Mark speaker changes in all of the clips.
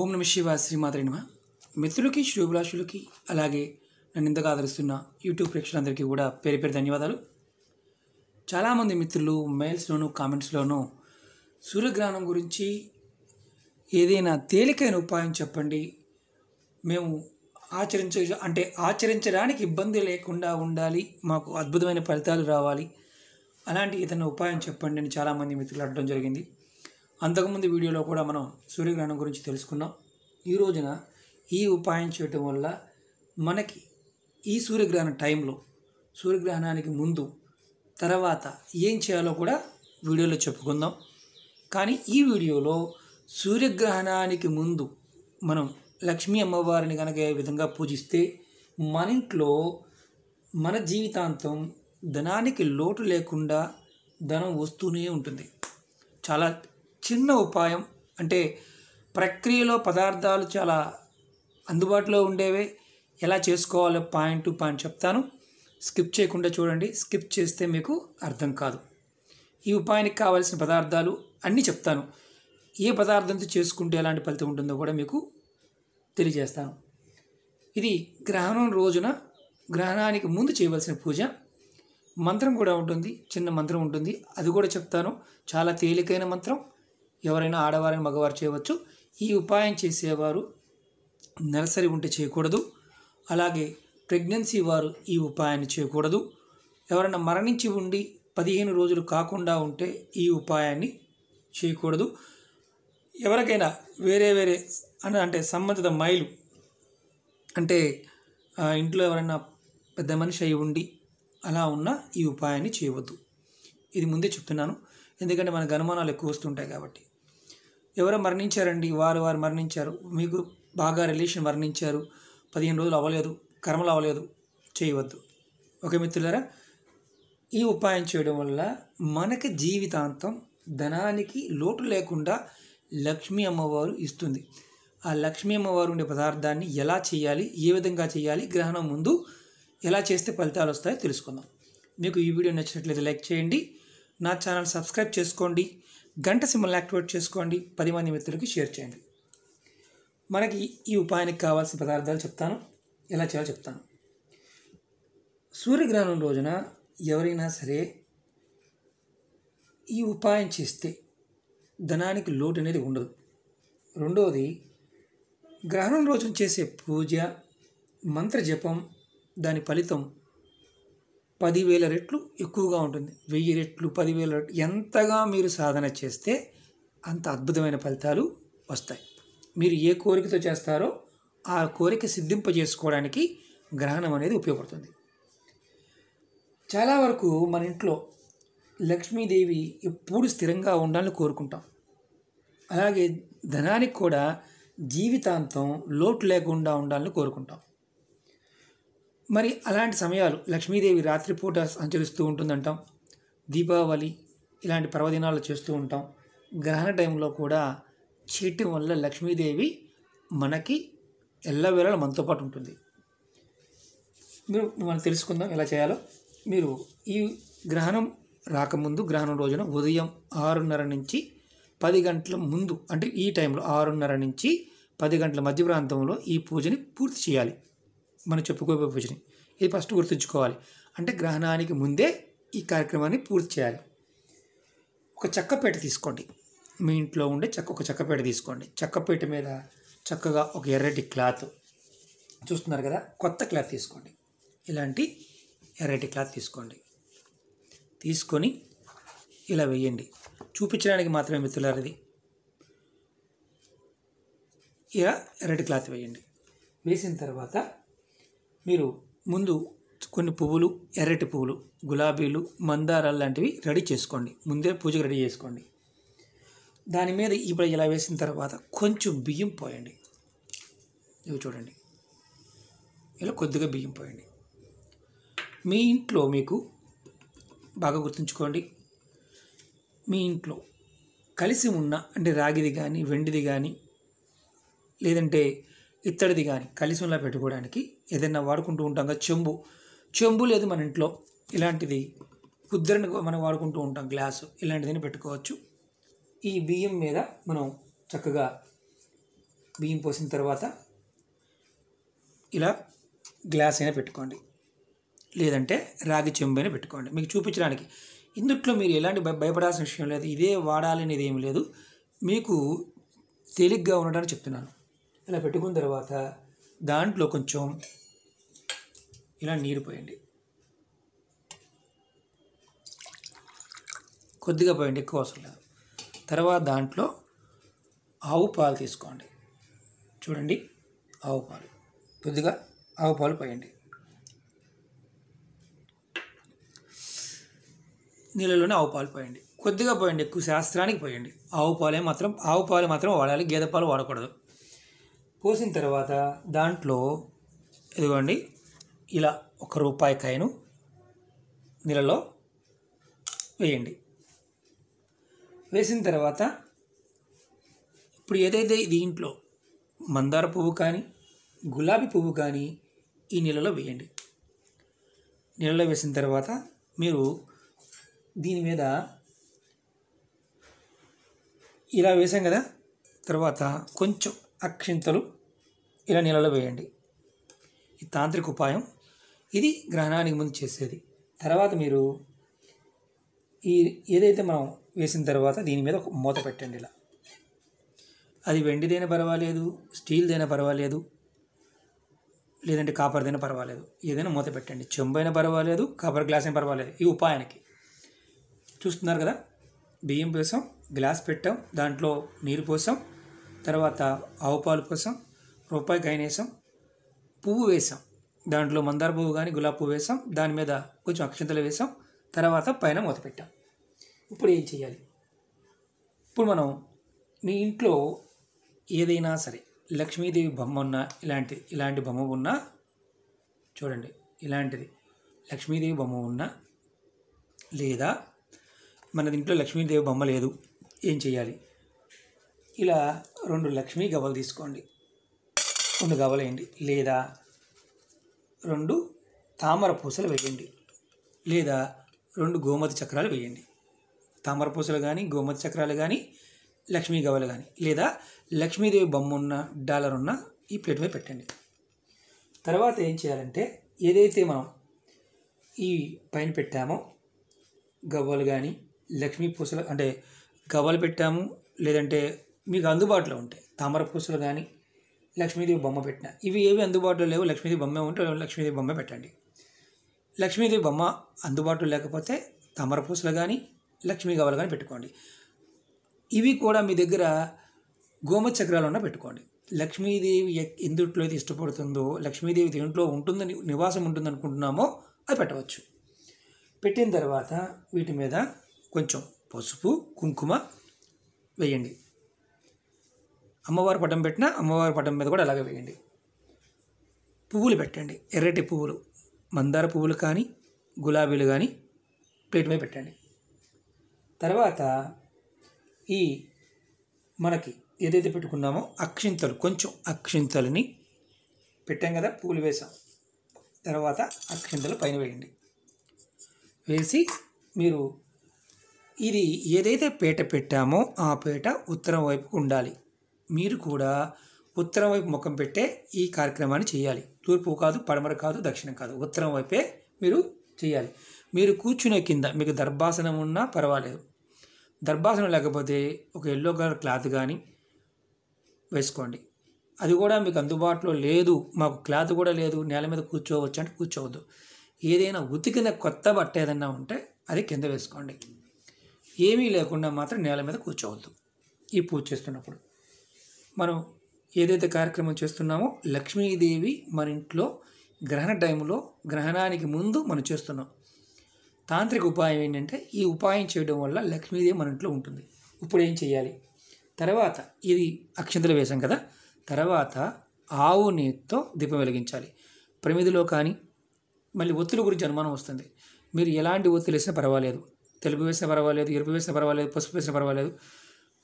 Speaker 1: ఓం నమ శివ శ్రీమాతరి మిత్రులకి శ్రీభిలాషులకి అలాగే నన్ను ఇంతగా ఆదరిస్తున్న యూట్యూబ్ ప్రేక్షకులందరికీ కూడా పేరు పేరు ధన్యవాదాలు చాలామంది మిత్రులు మెయిల్స్లోను కామెంట్స్లోనూ సూర్యగ్రహణం గురించి ఏదైనా తేలికైన ఉపాయం చెప్పండి మేము ఆచరించ అంటే ఆచరించడానికి ఇబ్బంది లేకుండా ఉండాలి మాకు అద్భుతమైన ఫలితాలు రావాలి అలాంటి ఏదైనా ఉపాయం చెప్పండి అని చాలామంది మిత్రులు అడగడం జరిగింది అంతకుముందు వీడియోలో కూడా మనం సూర్యగ్రహణం గురించి తెలుసుకున్నాం ఈ రోజున ఈ ఉపాయం చేయటం వల్ల మనకి ఈ సూర్యగ్రహణ టైంలో సూర్యగ్రహణానికి ముందు తర్వాత ఏం చేయాలో కూడా వీడియోలో చెప్పుకుందాం కానీ ఈ వీడియోలో సూర్యగ్రహణానికి ముందు మనం లక్ష్మీ అమ్మవారిని కనుక ఏ విధంగా పూజిస్తే మన ఇంట్లో మన జీవితాంతం ధనానికి లోటు లేకుండా ధనం వస్తూనే ఉంటుంది చాలా చిన్న ఉపాయం అంటే ప్రక్రియలో పదార్థాలు చాలా అందుబాటులో ఉండేవే ఎలా చేసుకోవాలో పాయింట్ టు పాయింట్ చెప్తాను స్కిప్ చేయకుండా చూడండి స్కిప్ చేస్తే మీకు అర్థం కాదు ఈ ఉపాయానికి కావాల్సిన పదార్థాలు అన్నీ చెప్తాను ఏ పదార్థంతో చేసుకుంటే ఎలాంటి ఫలితం ఉంటుందో కూడా మీకు తెలియజేస్తాను ఇది గ్రహణం రోజున గ్రహణానికి ముందు చేయవలసిన పూజ మంత్రం కూడా ఉంటుంది చిన్న మంత్రం ఉంటుంది అది కూడా చెప్తాను చాలా తేలికైన మంత్రం ఎవరైనా ఆడవారిని మగవారు చేయవచ్చు ఈ ఉపాయం చేసేవారు నెలసరి ఉంటే చేయకూడదు అలాగే ప్రెగ్నెన్సీ వారు ఈ ఉపాయాన్ని చేయకూడదు ఎవరైనా మరణించి ఉండి పదిహేను రోజులు కాకుండా ఉంటే ఈ ఉపాయాన్ని చేయకూడదు ఎవరికైనా వేరే వేరే అని అంటే సంబంధిత మైలు అంటే ఇంట్లో ఎవరైనా పెద్ద మనిషి అయి ఉండి అలా ఉన్న ఈ ఉపాయాన్ని చేయవద్దు ఇది ముందే చెప్తున్నాను ఎందుకంటే మనకు అనుమానాలు ఎక్కువ వస్తుంటాయి కాబట్టి ఎవరో మరణించారండి వారు వారు మరణించారు మీకు బాగా రిలేషన్ మరణించారు పదిహేను రోజులు అవ్వలేదు కర్మలు అవ్వలేదు చేయవద్దు ఓకే మిత్రులారా ఈ ఉపాయం చేయడం వల్ల మనకి జీవితాంతం ధనానికి లోటు లేకుండా లక్ష్మీ అమ్మవారు ఇస్తుంది ఆ లక్ష్మీ అమ్మవారు ఉండే పదార్థాన్ని ఎలా చేయాలి ఏ విధంగా చేయాలి గ్రహణం ముందు ఎలా చేస్తే ఫలితాలు వస్తాయో తెలుసుకుందాం మీకు ఈ వీడియో నచ్చినట్లయితే లైక్ చేయండి నా ఛానల్ సబ్స్క్రైబ్ చేసుకోండి గంట సింబల్ని యాక్టివేట్ చేసుకోండి పది మంది మిత్రులకి షేర్ చేయండి మనకి ఈ ఉపాయానికి కావాల్సిన పదార్థాలు చెప్తాను ఎలా చేయాలో చెప్తాను సూర్యగ్రహణం రోజున ఎవరైనా సరే ఈ ఉపాయం చేస్తే ధనానికి లోటు అనేది ఉండదు రెండవది గ్రహణం రోజున చేసే పూజ మంత్ర జపం దాని ఫలితం పదివేల రెట్లు ఎక్కువగా ఉంటుంది వెయ్యి రెట్లు పదివేల రెట్లు ఎంతగా మీరు సాధన చేస్తే అంత అద్భుతమైన ఫలితాలు వస్తాయి మీరు ఏ కోరికతో చేస్తారో ఆ కోరిక సిద్ధింప చేసుకోవడానికి గ్రహణం అనేది ఉపయోగపడుతుంది చాలా వరకు మన ఇంట్లో లక్ష్మీదేవి ఎప్పుడు స్థిరంగా ఉండాలని కోరుకుంటాం అలాగే ధనానికి కూడా జీవితాంతం లోటు లేకుండా ఉండాలని కోరుకుంటాం మరి అలాంటి సమయాలు లక్ష్మీదేవి రాత్రిపూట సంచరిస్తూ ఉంటుందంటాం దీపావళి ఇలాంటి పర్వదినాలు చేస్తూ ఉంటాం గ్రహణ టైంలో కూడా చీటి వల్ల లక్ష్మీదేవి మనకి ఎల్లవేళ మనతో పాటు ఉంటుంది మీరు మనం తెలుసుకుందాం ఎలా చేయాలో మీరు ఈ గ్రహణం రాకముందు గ్రహణం రోజున ఉదయం ఆరున్నర నుంచి పది గంటల ముందు అంటే ఈ టైంలో ఆరున్నర నుంచి పది గంటల మధ్య ప్రాంతంలో ఈ పూజని పూర్తి చేయాలి మనం చెప్పుకోబోయే పూజని ఇది ఫస్ట్ గుర్తుంచుకోవాలి అంటే గ్రహణానికి ముందే ఈ కార్యక్రమాన్ని పూర్తి చేయాలి ఒక చెక్కపేట తీసుకోండి మీ ఇంట్లో ఉండే చెక్క ఒక చెక్కపేట తీసుకోండి చెక్కపేట మీద చక్కగా ఒక ఎర్రటి క్లాత్ చూస్తున్నారు కదా కొత్త క్లాత్ తీసుకోండి ఇలాంటి ఎర్రటి క్లాత్ తీసుకోండి తీసుకొని ఇలా వేయండి చూపించడానికి మాత్రమే మిత్రులారది ఇలా ఎర్రటి క్లాత్ వేయండి వేసిన తర్వాత మీరు ముందు కొన్ని పువ్వులు ఎర్రటి పువ్వులు గులాబీలు మందారాలు లాంటివి రెడీ చేసుకోండి ముందే పూజకు రెడీ చేసుకోండి దాని మీద ఇప్పుడు ఇలా వేసిన తర్వాత కొంచెం బియ్యం పోయండి ఇవి చూడండి ఇలా కొద్దిగా బియ్యం పోయండి మీ ఇంట్లో మీకు బాగా గుర్తుంచుకోండి మీ ఇంట్లో కలిసి ఉన్న అంటే రాగిది కానీ వెండిది కానీ లేదంటే ఇత్తడిది కానీ కలిసిలా పెట్టుకోవడానికి ఏదైనా వాడుకుంటూ ఉంటాం కదా చెంబు చెంబు లేదు మన ఇంట్లో ఇలాంటిది కుద్దరిని మనం వాడుకుంటూ ఉంటాం గ్లాసు ఇలాంటిదని పెట్టుకోవచ్చు ఈ బియ్యం మీద మనం చక్కగా బియ్యం పోసిన తర్వాత ఇలా గ్లాస్ అయినా పెట్టుకోండి లేదంటే రాగి చెంబు అయినా పెట్టుకోండి మీకు చూపించడానికి ఇందుట్లో మీరు ఎలాంటి భయపడాల్సిన విషయం లేదు ఇదే వాడాలనేది ఏమి లేదు మీకు తేలిగ్గా ఉండడానికి చెప్తున్నాను ఇలా పెట్టుకున్న తర్వాత దాంట్లో కొంచెం ఇలా నీరు పోయండి కొద్దిగా పోయండి ఎక్కువ అవసరం లేదు తర్వాత దాంట్లో ఆవు పాలు తీసుకోండి చూడండి ఆవు పాలు కొద్దిగా ఆవు పాలు పోయండి నీళ్ళలోనే ఆవు పాలు పోయండి కొద్దిగా పోయండి ఎక్కువ శాస్త్రానికి పోయండి ఆవు పాలే మాత్రం ఆవు పాలు మాత్రం వాడాలి గేదె పాలు వాడకూడదు పోసిన తర్వాత దాంట్లో ఇదిగోండి ఇలా ఒక రూపాయి కాయను నీళ్ళలో వేయండి వేసిన తర్వాత ఇప్పుడు ఏదైతే దీంట్లో మందార పువ్వు కానీ గులాబీ పువ్వు కానీ ఈ నీళ్ళలో వేయండి నీళ్ళలో వేసిన తర్వాత మీరు దీని మీద ఇలా వేసాం కదా తర్వాత కొంచెం అక్షింతలు ఇలా నీళ్ళలో వేయండి ఈ తాంత్రిక ఉపాయం ఇది గ్రహణానికి ముందు చేసేది తర్వాత మీరు ఈ ఏదైతే మనం వేసిన తర్వాత దీని మీద ఒక మూత పెట్టండి ఇలా అది వెండిదైనా పర్వాలేదు స్టీల్దైనా పర్వాలేదు లేదంటే కాపర్దైనా పర్వాలేదు ఏదైనా మూత పెట్టండి చెంబు అయినా పర్వాలేదు కాపర్ గ్లాస్ అయినా పర్వాలేదు ఈ ఉపాయానికి చూస్తున్నారు కదా బియ్యం పోసాం గ్లాస్ పెట్టాం దాంట్లో నీరు పోసాం తర్వాత ఆవు పాలు పోసాం రూపాయి గైనేసాం పువ్వు వేసాం దాంట్లో మందార పువ్వు కానీ గులాబీ పువ్వు వేసాం దాని మీద కొంచెం అక్షంతలు వేసాం తర్వాత పైన మూత పెట్టాం ఇప్పుడు ఏం చేయాలి ఇప్పుడు మనం మీ ఇంట్లో ఏదైనా సరే లక్ష్మీదేవి బొమ్మ ఉన్నా ఇలాంటి ఇలాంటి బొమ్మ ఉన్నా చూడండి ఇలాంటిది లక్ష్మీదేవి బొమ్మ ఉన్నా లేదా మన ఇంట్లో లక్ష్మీదేవి బొమ్మ లేదు ఏం చేయాలి ఇలా రెండు లక్ష్మీ గవ్వలు తీసుకోండి రెండు వేయండి లేదా రెండు తామర పూసలు వేయండి లేదా రెండు గోమతి చక్రాలు వేయండి తామర పూసలు కానీ గోమతి చక్రాలు కానీ లక్ష్మీ గవలు కానీ లేదా లక్ష్మీదేవి బొమ్మ ఉన్న డాలర్ ఉన్న ఈ ప్లేట్ మీద పెట్టండి తర్వాత ఏం చేయాలంటే ఏదైతే మనం ఈ పైన పెట్టామో గవ్వలు కానీ లక్ష్మీ పూసలు అంటే గవ్వలు పెట్టాము లేదంటే మీకు అందుబాటులో ఉంటాయి తామర పూసలు కానీ లక్ష్మీదేవి బొమ్మ పెట్టిన ఇవి ఏవి అందుబాటులో లేవు లక్ష్మీదేవి బొమ్మ ఉంటే లక్ష్మీదేవి బొమ్మ పెట్టండి లక్ష్మీదేవి బొమ్మ అందుబాటులో లేకపోతే తామర పూసలు కానీ లక్ష్మీ గవలు కానీ పెట్టుకోండి ఇవి కూడా మీ దగ్గర గోమ చక్రాలు ఉన్న పెట్టుకోండి లక్ష్మీదేవి ఎందుట్లో అయితే ఇష్టపడుతుందో లక్ష్మీదేవి దేంట్లో ఉంటుందని నివాసం ఉంటుంది అనుకుంటున్నామో అది పెట్టవచ్చు పెట్టిన తర్వాత వీటి మీద కొంచెం పసుపు కుంకుమ వేయండి అమ్మవారి పటం పెట్టినా అమ్మవారి పటం మీద కూడా అలాగే వేయండి పువ్వులు పెట్టండి ఎర్రటి పువ్వులు మందార పువ్వులు కానీ గులాబీలు కానీ ప్లేట్ మీద పెట్టండి తర్వాత ఈ మనకి ఏదైతే పెట్టుకున్నామో అక్షింతలు కొంచెం అక్షింతలని పెట్టాం కదా పూలు వేసాం తర్వాత అక్షింతలు పైన వేయండి వేసి మీరు ఇది ఏదైతే పేట పెట్టామో ఆ పేట ఉత్తరం వైపుకు ఉండాలి మీరు కూడా ఉత్తరం వైపు ముఖం పెట్టే ఈ కార్యక్రమాన్ని చేయాలి తూర్పు కాదు పడమర కాదు దక్షిణం కాదు ఉత్తరం వైపే మీరు చేయాలి మీరు కూర్చునే కింద మీకు దర్భాసనం ఉన్నా పర్వాలేదు దర్భాసనం లేకపోతే ఒక ఎల్లో కలర్ క్లాత్ కానీ వేసుకోండి అది కూడా మీకు అందుబాటులో లేదు మాకు క్లాత్ కూడా లేదు నేల మీద కూర్చోవచ్చు అంటే కూర్చోవద్దు ఏదైనా ఉతికిన కొత్త బట్ట ఏదైనా ఉంటే అది కింద వేసుకోండి ఏమీ లేకుండా మాత్రం నేల మీద కూర్చోవద్దు ఈ పూజ చేస్తున్నప్పుడు మనం ఏదైతే కార్యక్రమం చేస్తున్నామో లక్ష్మీదేవి మన ఇంట్లో గ్రహణ టైంలో గ్రహణానికి ముందు మనం చేస్తున్నాం తాంత్రిక ఉపాయం ఏంటంటే ఈ ఉపాయం చేయడం వల్ల లక్ష్మీదేవి మన ఇంట్లో ఉంటుంది ఇప్పుడు ఏం చేయాలి తర్వాత ఇది అక్షంతలు వేశాం కదా తర్వాత ఆవు నీతో దీపం వెలిగించాలి ప్రమిదిలో కానీ మళ్ళీ ఒత్తిడి గురించి అనుమానం వస్తుంది మీరు ఎలాంటి ఒత్తిడి వేసినా పర్వాలేదు తెలుపు వేసినా పర్వాలేదు ఎరుపు వేసినా పర్వాలేదు పసుపు వేసినా పర్వాలేదు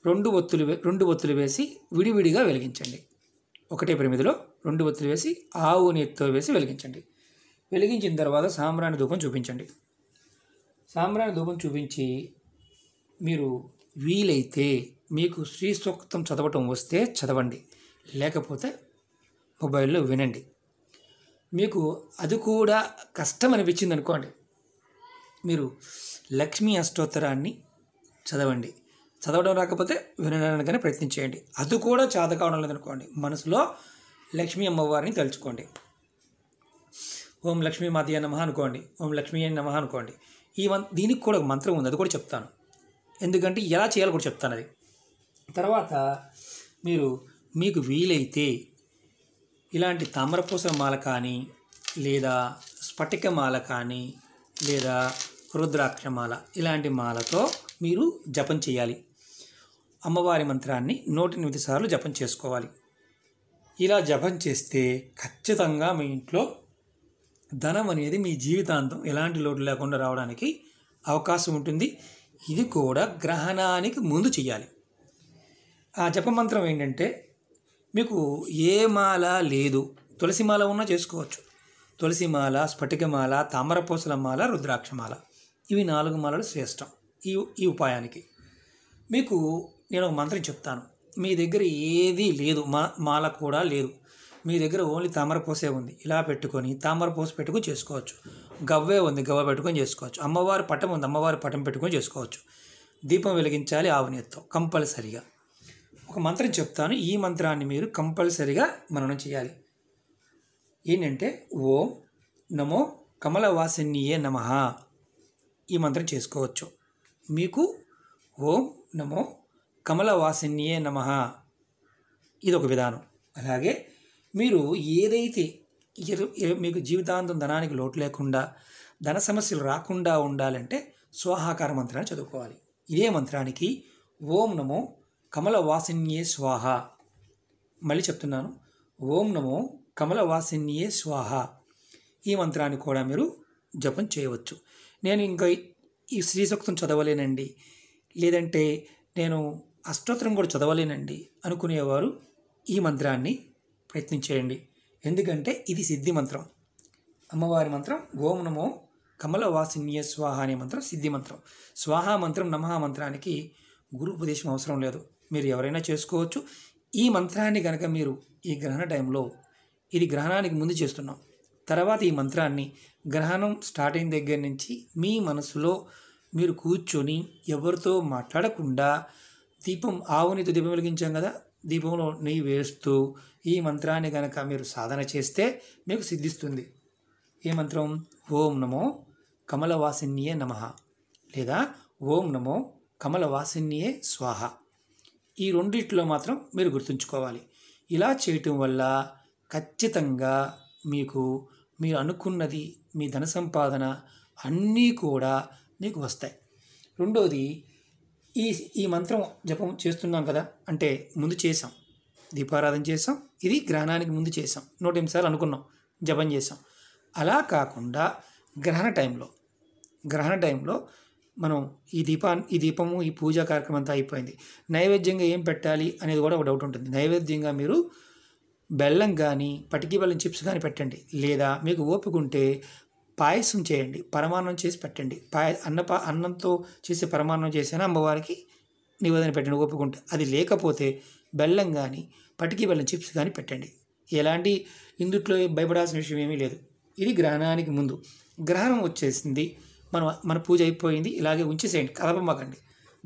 Speaker 1: రెండు ఒత్తులు రెండు ఒత్తులు వేసి విడివిడిగా వెలిగించండి ఒకటే పరిమితిలో రెండు ఒత్తులు వేసి ఆవు నెత్తితో వేసి వెలిగించండి వెలిగించిన తర్వాత సాంబ్రాణి ధూపం చూపించండి సాంబ్రాణి ధూపం చూపించి మీరు వీలైతే మీకు శ్రీ సూక్తం చదవటం వస్తే చదవండి లేకపోతే మొబైల్లో వినండి మీకు అది కూడా కష్టం అనిపించింది అనుకోండి మీరు లక్ష్మీ అష్టోత్తరాన్ని చదవండి చదవడం రాకపోతే వినడానికి ప్రయత్నం చేయండి అది కూడా చేత కావడం లేదనుకోండి మనసులో లక్ష్మీ అమ్మవారిని తలుచుకోండి ఓం లక్ష్మీ మాతయ్య నమ అనుకోండి ఓం లక్ష్మీ అని నమ అనుకోండి ఈ దీనికి కూడా ఒక మంత్రం ఉంది అది కూడా చెప్తాను ఎందుకంటే ఎలా చేయాలో కూడా చెప్తాను అది తర్వాత మీరు మీకు వీలైతే ఇలాంటి తామరపూస మాల కానీ లేదా స్ఫటిక మాల కానీ లేదా రుద్రాక్ష మాల ఇలాంటి మాలతో మీరు జపం చేయాలి అమ్మవారి మంత్రాన్ని నూట ఎనిమిది సార్లు జపం చేసుకోవాలి ఇలా జపం చేస్తే ఖచ్చితంగా మీ ఇంట్లో ధనం అనేది మీ జీవితాంతం ఎలాంటి లోటు లేకుండా రావడానికి అవకాశం ఉంటుంది ఇది కూడా గ్రహణానికి ముందు చేయాలి ఆ జపమంత్రం ఏంటంటే మీకు ఏ మాల లేదు తులసిమాల ఉన్నా చేసుకోవచ్చు తులసిమాల స్ఫటికమాల తామరపూసల మాల రుద్రాక్షమాల ఇవి నాలుగు మాలలు శ్రేష్టం ఈ ఈ ఉపాయానికి మీకు నేను ఒక మంత్రం చెప్తాను మీ దగ్గర ఏదీ లేదు మా మాల కూడా లేదు మీ దగ్గర ఓన్లీ తామర పూసే ఉంది ఇలా పెట్టుకొని తామర పూస పెట్టుకుని చేసుకోవచ్చు గవ్వే ఉంది గవ్వ పెట్టుకొని చేసుకోవచ్చు అమ్మవారి పటం ఉంది అమ్మవారి పటం పెట్టుకొని చేసుకోవచ్చు దీపం వెలిగించాలి ఆవునేత్తో కంపల్సరిగా ఒక మంత్రం చెప్తాను ఈ మంత్రాన్ని మీరు కంపల్సరిగా మననం చేయాలి ఏంటంటే ఓం నమో కమలవాసినియే నమ ఈ మంత్రం చేసుకోవచ్చు మీకు ఓం నమో కమలవాసిన్యే నమ ఇదొక విధానం అలాగే మీరు ఏదైతే మీకు జీవితాంతం ధనానికి లోటు లేకుండా ధన సమస్యలు రాకుండా ఉండాలంటే స్వాహాకార మంత్రాన్ని చదువుకోవాలి ఇదే మంత్రానికి ఓం నమో కమల వాసిన్యే స్వాహ మళ్ళీ చెప్తున్నాను ఓం నమో కమల వాసిన్యే స్వాహ ఈ మంత్రాన్ని కూడా మీరు జపం చేయవచ్చు నేను ఇంకా ఈ శ్రీసూక్తం చదవలేనండి లేదంటే నేను అష్టోత్తరం కూడా చదవలేనండి అనుకునేవారు ఈ మంత్రాన్ని ప్రయత్నించేయండి ఎందుకంటే ఇది సిద్ధి మంత్రం అమ్మవారి మంత్రం ఓం నమో వాసిన్య స్వాహ అనే మంత్రం సిద్ధి మంత్రం స్వాహ మంత్రం నమః మంత్రానికి గురు ఉపదేశం అవసరం లేదు మీరు ఎవరైనా చేసుకోవచ్చు ఈ మంత్రాన్ని కనుక మీరు ఈ గ్రహణ టైంలో ఇది గ్రహణానికి ముందు చేస్తున్నాం తర్వాత ఈ మంత్రాన్ని గ్రహణం స్టార్ట్ అయిన దగ్గర నుంచి మీ మనసులో మీరు కూర్చొని ఎవరితో మాట్లాడకుండా దీపం ఆవు దీపం వెలిగించాం కదా దీపంలో నెయ్యి వేస్తూ ఈ మంత్రాన్ని కనుక మీరు సాధన చేస్తే మీకు సిద్ధిస్తుంది ఏ మంత్రం ఓం నమో కమలవాసిన్యే నమ లేదా ఓం నమో కమలవాసిన్యే స్వాహ ఈ రెండిట్లో మాత్రం మీరు గుర్తుంచుకోవాలి ఇలా చేయటం వల్ల ఖచ్చితంగా మీకు మీరు అనుకున్నది మీ ధన సంపాదన అన్నీ కూడా మీకు వస్తాయి రెండోది ఈ ఈ మంత్రం జపం చేస్తున్నాం కదా అంటే ముందు చేసాం దీపారాధన చేసాం ఇది గ్రహణానికి ముందు చేసాం నూట ఎనిమిది సార్లు అనుకున్నాం జపం చేసాం అలా కాకుండా గ్రహణ టైంలో గ్రహణ టైంలో మనం ఈ దీపా ఈ దీపము ఈ పూజా కార్యక్రమం అంతా అయిపోయింది నైవేద్యంగా ఏం పెట్టాలి అనేది కూడా ఒక డౌట్ ఉంటుంది నైవేద్యంగా మీరు బెల్లం కానీ పటికి బెల్లం చిప్స్ కానీ పెట్టండి లేదా మీకు ఓపిక ఉంటే పాయసం చేయండి పరమాన్నం చేసి పెట్టండి పాయ అన్న అన్నంతో చేసే పరమాన్నం చేసినా అమ్మవారికి నివేదన పెట్టండి ఒప్పుకుంటే అది లేకపోతే బెల్లం కానీ పటికి బెల్లం చిప్స్ కానీ పెట్టండి ఎలాంటి ఇందుట్లో భయపడాల్సిన విషయం ఏమీ లేదు ఇది గ్రహణానికి ముందు గ్రహణం వచ్చేసింది మనం మన పూజ అయిపోయింది ఇలాగే ఉంచేసేయండి కదపమ్మకండి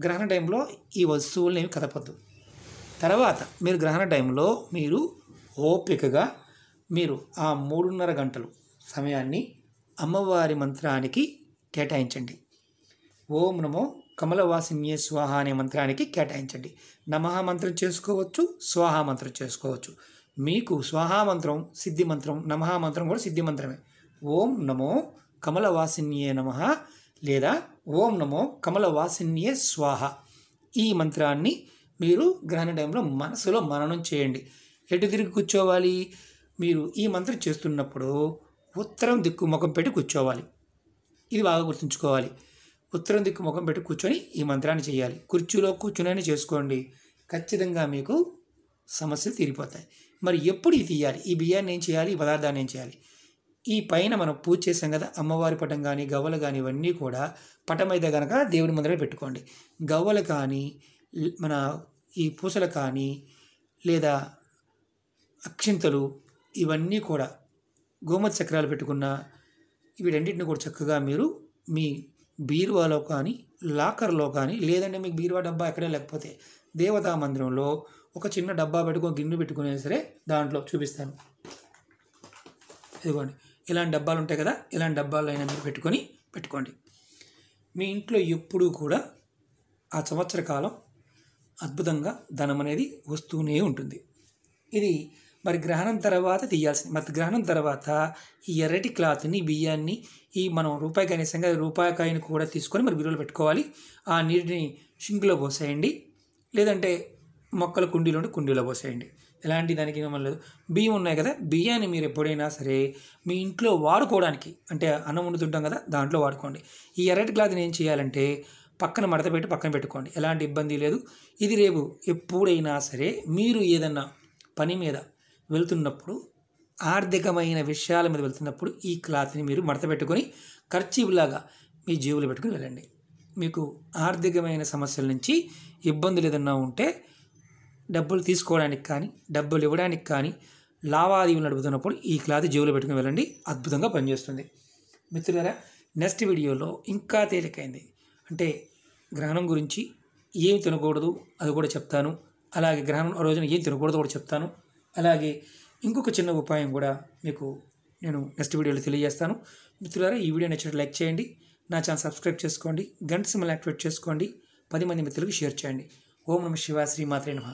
Speaker 1: గ్రహణ టైంలో ఈ వస్తువులను ఏమి కదపద్దు తర్వాత మీరు గ్రహణ టైంలో మీరు ఓపికగా మీరు ఆ మూడున్నర గంటలు సమయాన్ని అమ్మవారి మంత్రానికి కేటాయించండి ఓం నమో కమలవాసిన్యే స్వాహ అనే మంత్రానికి కేటాయించండి నమః మంత్రం చేసుకోవచ్చు స్వాహ మంత్రం చేసుకోవచ్చు మీకు స్వాహా మంత్రం సిద్ధి మంత్రం నమః మంత్రం కూడా సిద్ధి మంత్రమే ఓం నమో కమలవాసిన్యే నమ లేదా ఓం నమో కమలవాసిన్యే స్వాహ ఈ మంత్రాన్ని మీరు గ్రహణ టైంలో మనసులో మననం చేయండి ఎటు తిరిగి కూర్చోవాలి మీరు ఈ మంత్రం చేస్తున్నప్పుడు ఉత్తరం దిక్కు ముఖం పెట్టి కూర్చోవాలి ఇది బాగా గుర్తుంచుకోవాలి ఉత్తరం దిక్కు ముఖం పెట్టి కూర్చొని ఈ మంత్రాన్ని చేయాలి కుర్చీలో కూర్చునైనా చేసుకోండి ఖచ్చితంగా మీకు సమస్యలు తీరిపోతాయి మరి ఎప్పుడు ఇది తీయాలి ఈ బియ్యాన్ని ఏం చేయాలి ఈ పదార్థాన్ని ఏం చేయాలి ఈ పైన మనం పూజ చేసాం కదా అమ్మవారి పటం కానీ గవ్వలు కానీ ఇవన్నీ కూడా పటం అయితే కనుక దేవుడి ముందర పెట్టుకోండి గవ్వలు కానీ మన ఈ పూసలు కానీ లేదా అక్షింతలు ఇవన్నీ కూడా గోమతి చక్రాలు పెట్టుకున్న వీటన్నిటిని కూడా చక్కగా మీరు మీ బీరువాలో కానీ లాకర్లో కానీ లేదంటే మీకు బీరువా డబ్బా ఎక్కడే లేకపోతే దేవతా మందిరంలో ఒక చిన్న డబ్బా పెట్టుకుని గిన్నె పెట్టుకునే సరే దాంట్లో చూపిస్తాను ఇదిగోండి ఇలాంటి డబ్బాలు ఉంటాయి కదా ఇలాంటి డబ్బాలు అయినా మీరు పెట్టుకొని పెట్టుకోండి మీ ఇంట్లో ఎప్పుడూ కూడా ఆ సంవత్సర కాలం అద్భుతంగా ధనం అనేది వస్తూనే ఉంటుంది ఇది మరి గ్రహణం తర్వాత తీయాల్సింది మరి గ్రహణం తర్వాత ఈ ఎర్రటి క్లాత్ని బియ్యాన్ని ఈ మనం రూపాయి కనీసంగా రూపాయి కాయని కూడా తీసుకొని మరి బీరువలో పెట్టుకోవాలి ఆ నీటిని షింకులో పోసేయండి లేదంటే మొక్కల కుండీలో ఉండి కుండీలో పోసేయండి ఎలాంటి దానికి లేదు బియ్యం ఉన్నాయి కదా బియ్యాన్ని మీరు ఎప్పుడైనా సరే మీ ఇంట్లో వాడుకోవడానికి అంటే అన్నం వండుతుంటాం కదా దాంట్లో వాడుకోండి ఈ ఎర్రటి క్లాత్ని ఏం చేయాలంటే పక్కన మడత పెట్టి పక్కన పెట్టుకోండి ఎలాంటి ఇబ్బంది లేదు ఇది రేపు ఎప్పుడైనా సరే మీరు ఏదన్నా పని మీద వెళ్తున్నప్పుడు ఆర్థికమైన విషయాల మీద వెళ్తున్నప్పుడు ఈ క్లాత్ని మీరు మడత పెట్టుకొని ఖర్చీలాగా మీ జీవులు పెట్టుకుని వెళ్ళండి మీకు ఆర్థికమైన సమస్యల నుంచి ఇబ్బందులు ఏదన్నా ఉంటే డబ్బులు తీసుకోవడానికి కానీ డబ్బులు ఇవ్వడానికి కానీ లావాదేవీలు నడుపుతున్నప్పుడు ఈ క్లాత్ జీవులు పెట్టుకుని వెళ్ళండి అద్భుతంగా పనిచేస్తుంది మిత్రులారా నెక్స్ట్ వీడియోలో ఇంకా తేలికైంది అంటే గ్రహణం గురించి ఏం తినకూడదు అది కూడా చెప్తాను అలాగే గ్రహణం రోజున ఏం తినకూడదు కూడా చెప్తాను అలాగే ఇంకొక చిన్న ఉపాయం కూడా మీకు నేను నెక్స్ట్ వీడియోలో తెలియజేస్తాను మిత్రులారా ఈ వీడియో నచ్చినట్టు లైక్ చేయండి నా ఛానల్ సబ్స్క్రైబ్ చేసుకోండి గంట సిమ్మలు యాక్టివేట్ చేసుకోండి పది మంది మిత్రులకు షేర్ చేయండి ఓం నమ శివ శ్రీమాత్రే నమ